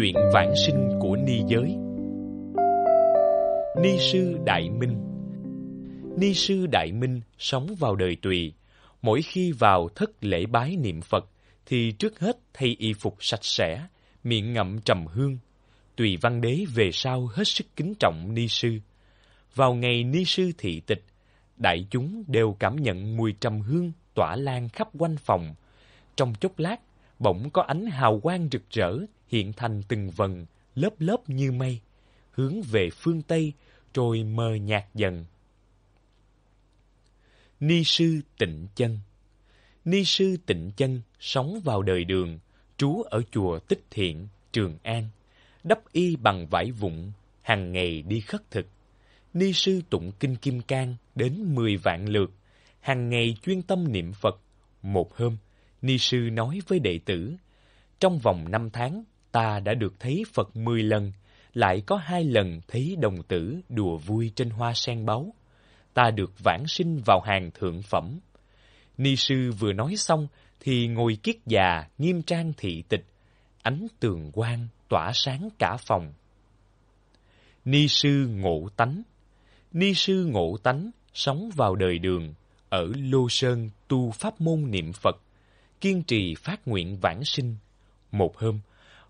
Chuyện vãng sinh của ni giới Ni sư Đại Minh Ni sư Đại Minh sống vào đời tùy. Mỗi khi vào thất lễ bái niệm Phật, thì trước hết thay y phục sạch sẽ, miệng ngậm trầm hương. Tùy văn đế về sau hết sức kính trọng ni sư. Vào ngày ni sư thị tịch, đại chúng đều cảm nhận mùi trầm hương tỏa lan khắp quanh phòng. Trong chốc lát, bỗng có ánh hào quang rực rỡ hiện thành từng vần, lớp lớp như mây, hướng về phương Tây, rồi mờ nhạt dần. Ni sư tịnh chân Ni sư tịnh chân sống vào đời đường, trú ở chùa Tích Thiện, Trường An, đắp y bằng vải vụn, hàng ngày đi khất thực. Ni sư tụng kinh Kim Cang đến mười vạn lượt, hàng ngày chuyên tâm niệm Phật. Một hôm, Ni sư nói với đệ tử, trong vòng năm tháng ta đã được thấy Phật mười lần, lại có hai lần thấy đồng tử đùa vui trên hoa sen báu. Ta được vãng sinh vào hàng thượng phẩm. Ni sư vừa nói xong thì ngồi kiết già nghiêm trang thị tịch, ánh tường quang tỏa sáng cả phòng. Ni sư ngộ tánh Ni sư ngộ tánh sống vào đời đường, ở Lô Sơn tu pháp môn niệm Phật, kiên trì phát nguyện vãng sinh. Một hôm,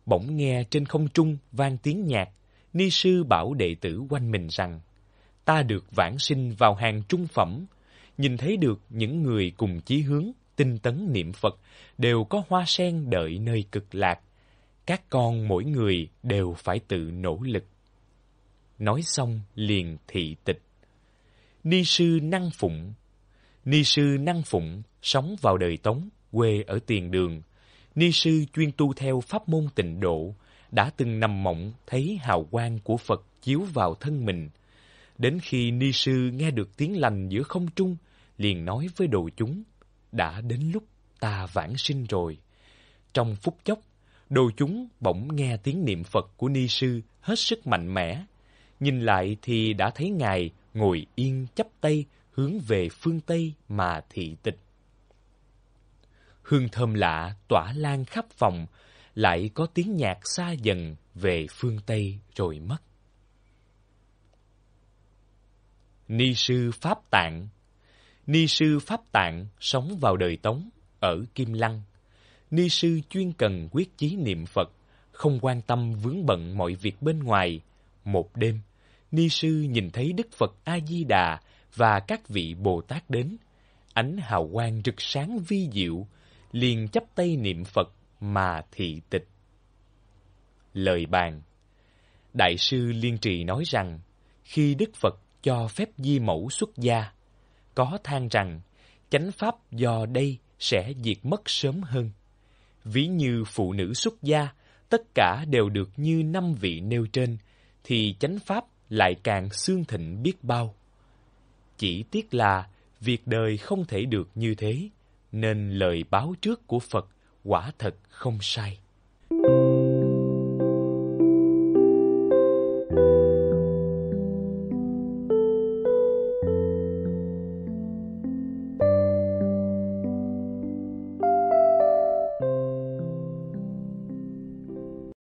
bỗng nghe trên không trung vang tiếng nhạc, ni sư bảo đệ tử quanh mình rằng, ta được vãng sinh vào hàng trung phẩm, nhìn thấy được những người cùng chí hướng, tinh tấn niệm Phật, đều có hoa sen đợi nơi cực lạc. Các con mỗi người đều phải tự nỗ lực. Nói xong liền thị tịch. Ni sư năng phụng Ni sư năng phụng, sống vào đời Tống, quê ở tiền đường, ni sư chuyên tu theo pháp môn tịnh độ, đã từng nằm mộng thấy hào quang của Phật chiếu vào thân mình. Đến khi ni sư nghe được tiếng lành giữa không trung, liền nói với đồ chúng, đã đến lúc ta vãng sinh rồi. Trong phút chốc, đồ chúng bỗng nghe tiếng niệm Phật của ni sư hết sức mạnh mẽ. Nhìn lại thì đã thấy Ngài ngồi yên chắp tay hướng về phương Tây mà thị tịch hương thơm lạ tỏa lan khắp phòng, lại có tiếng nhạc xa dần về phương Tây rồi mất. Ni sư Pháp Tạng Ni sư Pháp Tạng sống vào đời Tống, ở Kim Lăng. Ni sư chuyên cần quyết chí niệm Phật, không quan tâm vướng bận mọi việc bên ngoài. Một đêm, Ni sư nhìn thấy Đức Phật A-di-đà và các vị Bồ Tát đến. Ánh hào quang rực sáng vi diệu, liền chắp tay niệm Phật mà thị tịch. Lời bàn Đại sư Liên Trì nói rằng, khi Đức Phật cho phép di mẫu xuất gia, có than rằng chánh pháp do đây sẽ diệt mất sớm hơn. Ví như phụ nữ xuất gia, tất cả đều được như năm vị nêu trên, thì chánh pháp lại càng xương thịnh biết bao. Chỉ tiếc là việc đời không thể được như thế nên lời báo trước của Phật quả thật không sai.